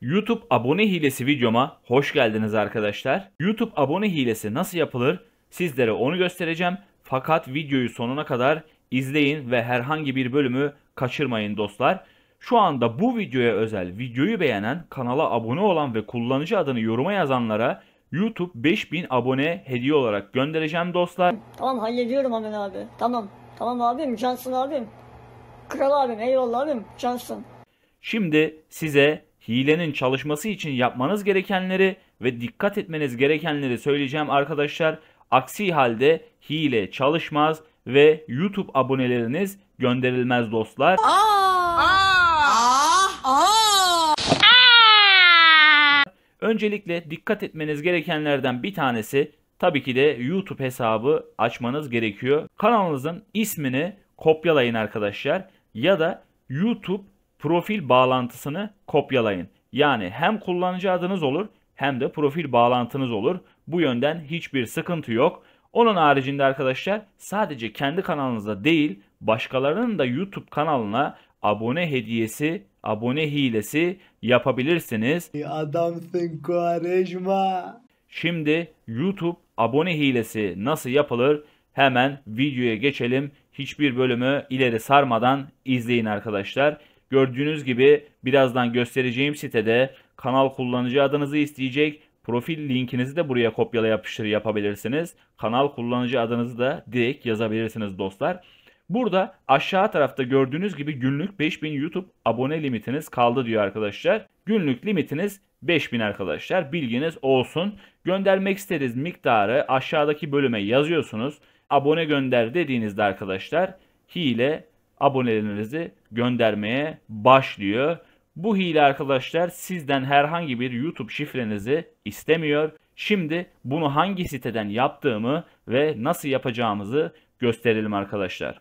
YouTube abone hilesi videoma hoş geldiniz arkadaşlar. YouTube abone hilesi nasıl yapılır sizlere onu göstereceğim. Fakat videoyu sonuna kadar izleyin ve herhangi bir bölümü kaçırmayın dostlar. Şu anda bu videoya özel videoyu beğenen, kanala abone olan ve kullanıcı adını yoruma yazanlara YouTube 5000 abone hediye olarak göndereceğim dostlar. Tamam hallediyorum hemen abi. Tamam. Tamam abim. Cansın abim. Kral abim. Eyvallah abim. Cansın. Şimdi size hilenin çalışması için yapmanız gerekenleri ve dikkat etmeniz gerekenleri söyleyeceğim arkadaşlar. Aksi halde hile çalışmaz ve YouTube aboneleriniz gönderilmez dostlar. Öncelikle dikkat etmeniz gerekenlerden bir tanesi tabii ki de YouTube hesabı açmanız gerekiyor. Kanalınızın ismini kopyalayın arkadaşlar ya da YouTube profil bağlantısını kopyalayın. Yani hem kullanıcı adınız olur hem de profil bağlantınız olur. Bu yönden hiçbir sıkıntı yok. Onun haricinde arkadaşlar sadece kendi kanalınıza değil başkalarının da YouTube kanalına abone hediyesi, abone hilesi yapabilirsiniz. Adamsın Kuarejma. Şimdi YouTube abone hilesi nasıl yapılır? Hemen videoya geçelim. Hiçbir bölümü ileri sarmadan izleyin arkadaşlar. Gördüğünüz gibi birazdan göstereceğim sitede kanal kullanıcı adınızı isteyecek. Profil linkinizi de buraya kopyala yapıştır yapabilirsiniz. Kanal kullanıcı adınızı da direkt yazabilirsiniz dostlar. Burada aşağı tarafta gördüğünüz gibi günlük 5000 YouTube abone limitiniz kaldı diyor arkadaşlar. Günlük limitiniz 5000 arkadaşlar bilginiz olsun. Göndermek istediğiniz miktarı aşağıdaki bölüme yazıyorsunuz. Abone gönder dediğinizde arkadaşlar hile abonelerinizi göndermeye başlıyor. Bu hile arkadaşlar sizden herhangi bir YouTube şifrenizi istemiyor. Şimdi bunu hangi siteden yaptığımı ve nasıl yapacağımızı gösterelim arkadaşlar.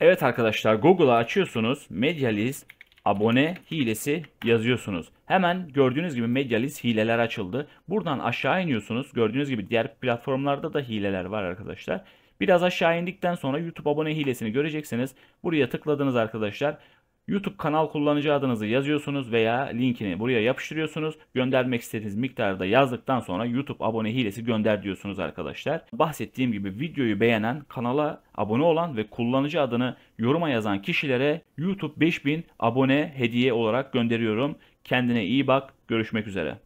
Evet arkadaşlar Google'a açıyorsunuz. MediaList abone hilesi yazıyorsunuz. Hemen gördüğünüz gibi MediaList hileler açıldı. Buradan aşağı iniyorsunuz. Gördüğünüz gibi diğer platformlarda da hileler var arkadaşlar. Biraz aşağı indikten sonra YouTube abone hilesini göreceksiniz. Buraya tıkladınız arkadaşlar. YouTube kanal kullanıcı adınızı yazıyorsunuz veya linkini buraya yapıştırıyorsunuz. Göndermek istediğiniz miktarı da yazdıktan sonra YouTube abone hilesi gönder diyorsunuz arkadaşlar. Bahsettiğim gibi videoyu beğenen, kanala abone olan ve kullanıcı adını yoruma yazan kişilere YouTube 5000 abone hediye olarak gönderiyorum. Kendine iyi bak. Görüşmek üzere.